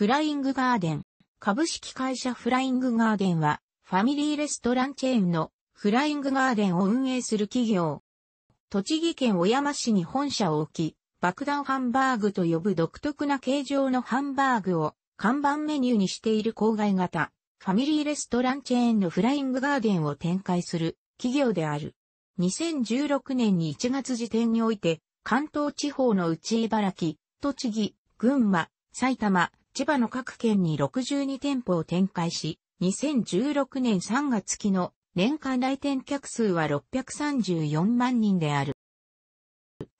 フライングガーデン。株式会社フライングガーデンは、ファミリーレストランチェーンのフライングガーデンを運営する企業。栃木県小山市に本社を置き、爆弾ハンバーグと呼ぶ独特な形状のハンバーグを看板メニューにしている郊外型、ファミリーレストランチェーンのフライングガーデンを展開する企業である。2016年に1月時点において、関東地方の内茨城、栃木、群馬、埼玉、千葉の各県に62店舗を展開し、2016年3月期の年間来店客数は634万人である。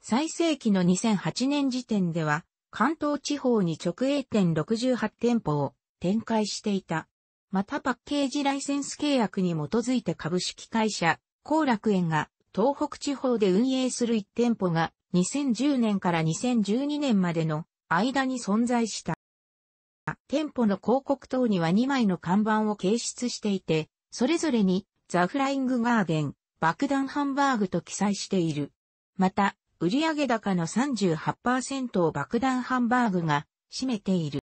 最盛期の2008年時点では、関東地方に直営店68店舗を展開していた。またパッケージライセンス契約に基づいて株式会社、後楽園が東北地方で運営する1店舗が2010年から2012年までの間に存在した。店舗の広告等には2枚の看板を掲出していて、それぞれに、ザ・フライング・ガーデン、爆弾ハンバーグと記載している。また、売上高の38%を爆弾ハンバーグが占めている。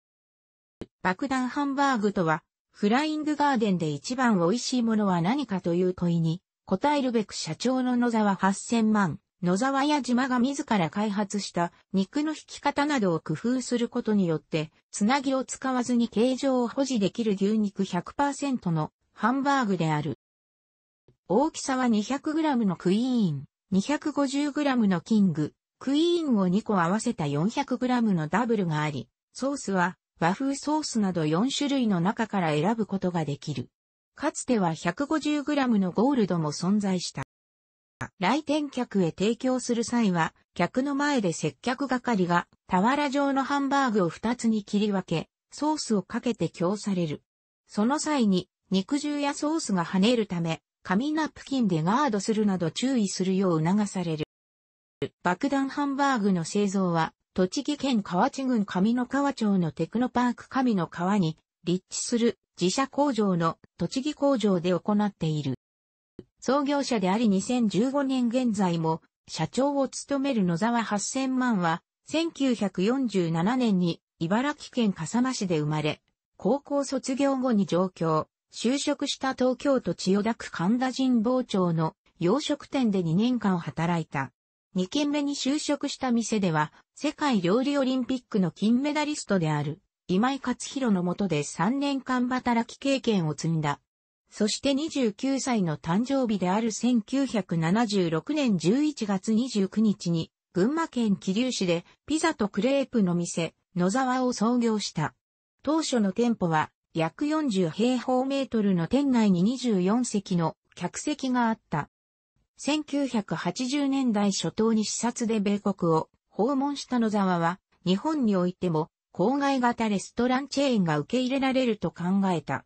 爆弾ハンバーグとは、フライングガーデンで一番美味しいものは何かという問いに、答えるべく社長の野沢8000万、野沢や島が自ら開発した肉の引き方などを工夫することによって、つなぎを使わずに形状を保持できる牛肉100%のハンバーグである。大きさは 200g のクイーン、250g のキング、クイーンを2個合わせた 400g のダブルがあり、ソースは和風ソースなど4種類の中から選ぶことができる。かつては 150g のゴールドも存在した。来店客へ提供する際は、客の前で接客係が、俵状のハンバーグを2つに切り分け、ソースをかけて供される。その際に、肉汁やソースが跳ねるため、紙ナプキンでガードするなど注意するよう促される。爆弾ハンバーグの製造は、栃木県河内郡上野川町のテクノパーク上の川に立地する自社工場の栃木工場で行っている。創業者であり2015年現在も社長を務める野沢八千万は1947年に茨城県笠間市で生まれ、高校卒業後に上京、就職した東京都千代田区神田神保町の洋食店で2年間働いた。2軒目に就職した店では、世界料理オリンピックの金メダリストである、今井勝弘のもとで3年間働き経験を積んだ。そして29歳の誕生日である1976年11月29日に、群馬県桐生市でピザとクレープの店、野沢を創業した。当初の店舗は、約40平方メートルの店内に24席の客席があった。1980年代初頭に視察で米国を訪問した野沢は、日本においても、郊外型レストランチェーンが受け入れられると考えた。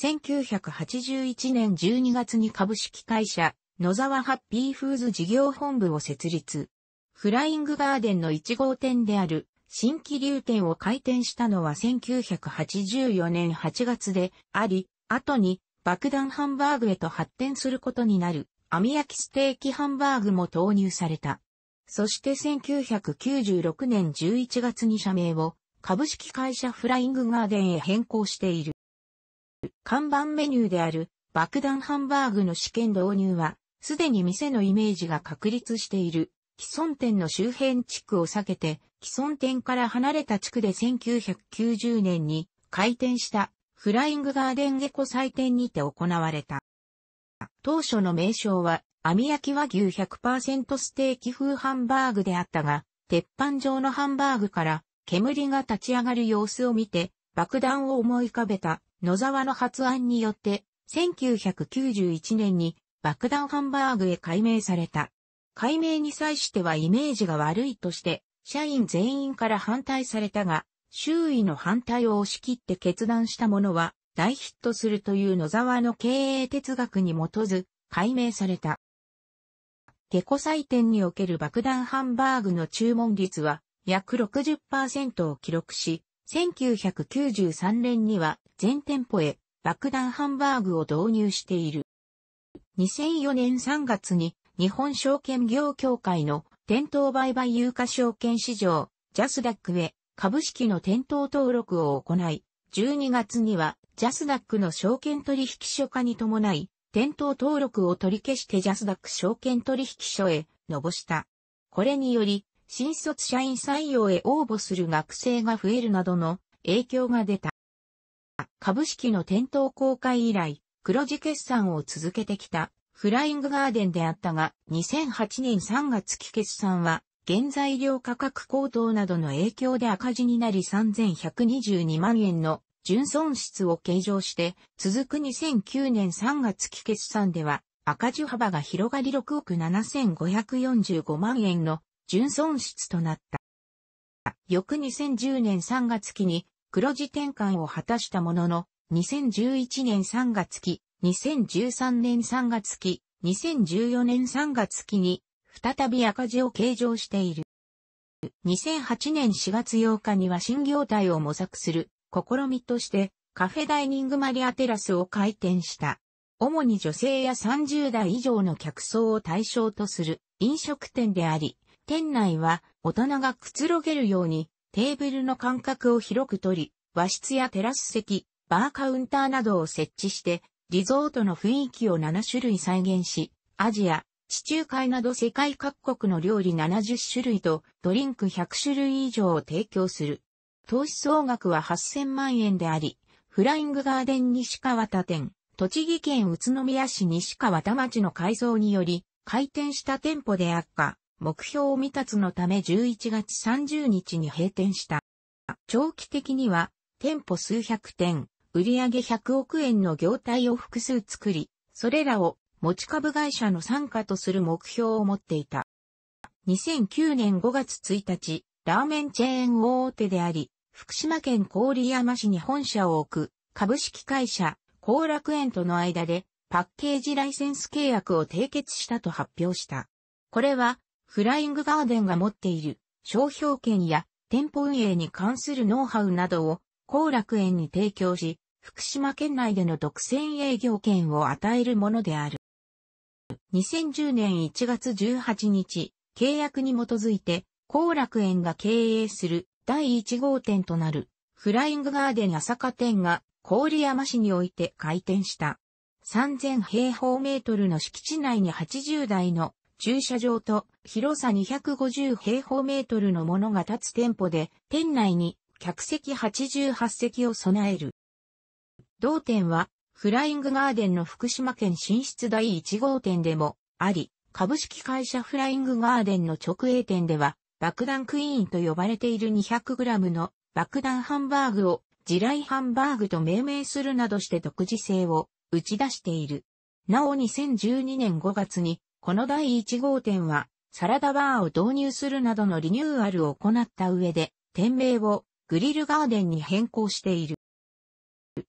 1981年12月に株式会社、野沢ハッピーフーズ事業本部を設立。フライングガーデンの1号店である新規流店を開店したのは1984年8月であり、後に爆弾ハンバーグへと発展することになる網焼きステーキハンバーグも投入された。そして1996年11月に社名を株式会社フライングガーデンへ変更している。看板メニューである爆弾ハンバーグの試験導入は、すでに店のイメージが確立している。既存店の周辺地区を避けて、既存店から離れた地区で1990年に開店したフライングガーデンエコ祭典にて行われた。当初の名称は、網焼き和牛100%ステーキ風ハンバーグであったが、鉄板状のハンバーグから煙が立ち上がる様子を見て、爆弾を思い浮かべた野沢の発案によって、1991年に爆弾ハンバーグへ改名された。改名に際してはイメージが悪いとして、社員全員から反対されたが、周囲の反対を押し切って決断したものは大ヒットするという野沢の経営哲学に基づ、改名された。下戸祭典における爆弾ハンバーグの注文率は約60%を記録し、1993年には全店舗へ爆弾ハンバーグを導入している。2004年3月に日本証券業協会の店頭売買有価証券市場ジャスダックへ株式の店頭登録を行い、12月にはジャスダックの証券取引所化に伴い、店頭登録を取り消してジャスダック証券取引所へ伸ぼした。これにより、新卒社員採用へ応募する学生が増えるなどの影響が出た。株式の店頭公開以来、黒字決算を続けてきたフライングガーデンであったが、2008年3月期決算は、原材料価格高騰などの影響で赤字になり3122万円の純損失を計上して、続く2009年3月期決算では、赤字幅が広がり6億7545万円の純損失となった。翌2010年3月期に黒字転換を果たしたものの、2011年3月期、2013年3月期、2014年3月期に再び赤字を計上している。2008年4月8日には新業態を模索する試みとしてカフェダイニングマリアテラスを開店した。主に女性や30代以上の客層を対象とする飲食店であり、店内は大人がくつろげるようにテーブルの間隔を広く取り、和室やテラス席、バーカウンターなどを設置して、リゾートの雰囲気を7種類再現し、アジア、地中海など世界各国の料理70種類とドリンク100種類以上を提供する。投資総額は8000万円であり、フライングガーデン西川田店、栃木県宇都宮市西川田町の改造により、開店した店舗であった。目標未達のため11月30日に閉店した。長期的には、店舗数百店、売上100億円の業態を複数作り、それらを持ち株会社の参加とする目標を持っていた。2009年5月1日、ラーメンチェーン大手であり、福島県郡山市に本社を置く株式会社、後楽園との間でパッケージライセンス契約を締結したと発表した。これはフライングガーデンが持っている商標権や店舗運営に関するノウハウなどを後楽園に提供し、福島県内での独占営業権を与えるものである。2010年1月18日、契約に基づいて、後楽園が経営する第1号店となるフライングガーデン朝霞店が郡山市において開店した。3000平方メートルの敷地内に80台の駐車場と広さ250平方メートルのものが立つ店舗で、店内に客席88席を備える。同店は、フライングガーデンの福島県進出第1号店でもあり、株式会社フライングガーデンの直営店では、爆弾クイーンと呼ばれている 200g の爆弾ハンバーグを地雷ハンバーグと命名するなどして独自性を打ち出している。なお2012年5月にこの第1号店は、サラダバーを導入するなどのリニューアルを行った上で、店名をグリルガーデンに変更している。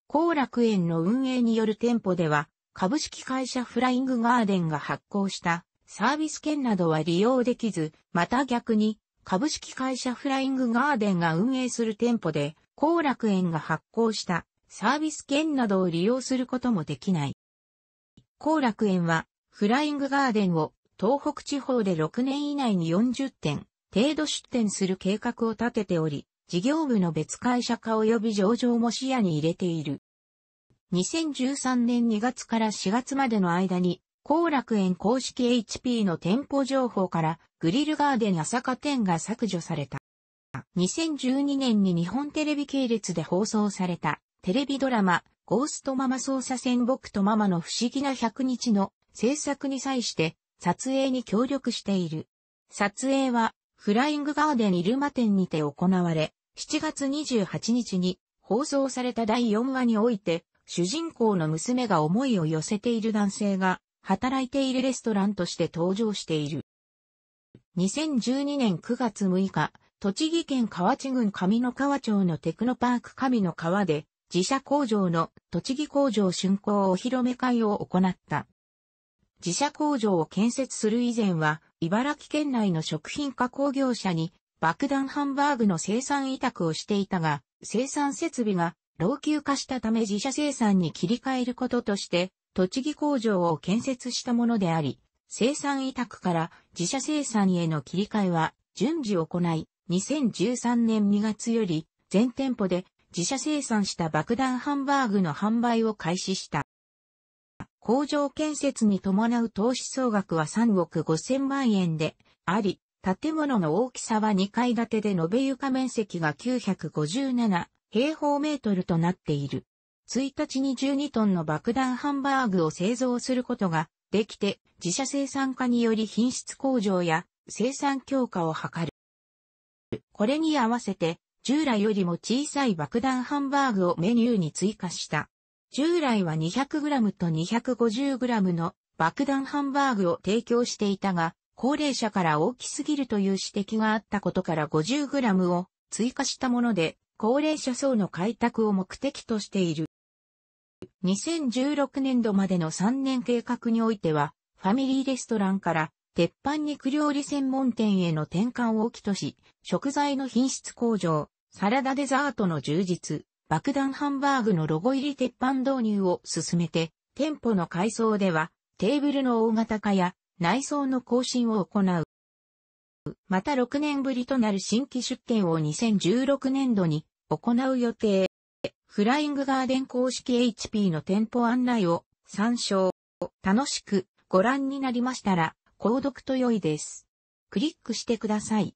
後楽園の運営による店舗では、株式会社フライングガーデンが発行したサービス券などは利用できず、また逆に、株式会社フライングガーデンが運営する店舗で、後楽園が発行したサービス券などを利用することもできない。後楽園はフライングガーデンを東北地方で6年以内に40点程度出店する計画を立てており、事業部の別会社化及び上場も視野に入れている。2013年2月から4月までの間に、後楽園公式 HP の店舗情報からグリルガーデン朝霞店が削除された。2012年に日本テレビ系列で放送されたテレビドラマゴーストママ捜査線僕とママの不思議な100日の制作に際して撮影に協力している。撮影はフライングガーデンイルマ店にて行われ、7月28日に放送された第4話において、主人公の娘が思いを寄せている男性が働いているレストランとして登場している。2012年9月6日、栃木県河内郡上野川町のテクノパーク上野川で自社工場の栃木工場竣工お披露目会を行った。自社工場を建設する以前は、茨城県内の食品加工業者に爆弾ハンバーグの生産委託をしていたが、生産設備が老朽化したため自社生産に切り替えることとして、栃木工場を建設したものであり、生産委託から自社生産への切り替えは順次行い、2013年2月より全店舗で自社生産した爆弾ハンバーグの販売を開始した。工場建設に伴う投資総額は3億5000万円であり、建物の大きさは2階建てで延べ床面積が957平方メートルとなっている。1日に12トンの爆弾ハンバーグを製造することができて自社生産化により品質向上や生産強化を図る。これに合わせて従来よりも小さい爆弾ハンバーグをメニューに追加した。従来は 200g と 250g の爆弾ハンバーグを提供していたが、高齢者から大きすぎるという指摘があったことから 50g を追加したもので、高齢者層の開拓を目的としている。2016年度までの3年計画においては、ファミリーレストランから鉄板肉料理専門店への転換を起きとし、食材の品質向上、サラダデザートの充実、爆弾ハンバーグのロゴ入り鉄板導入を進めて、店舗の改装では、テーブルの大型化や内装の更新を行う。また6年ぶりとなる新規出店を2016年度に行う予定。フライングガーデン公式 HP の店舗案内を参照。楽しくご覧になりましたら、購読と良いです。クリックしてください。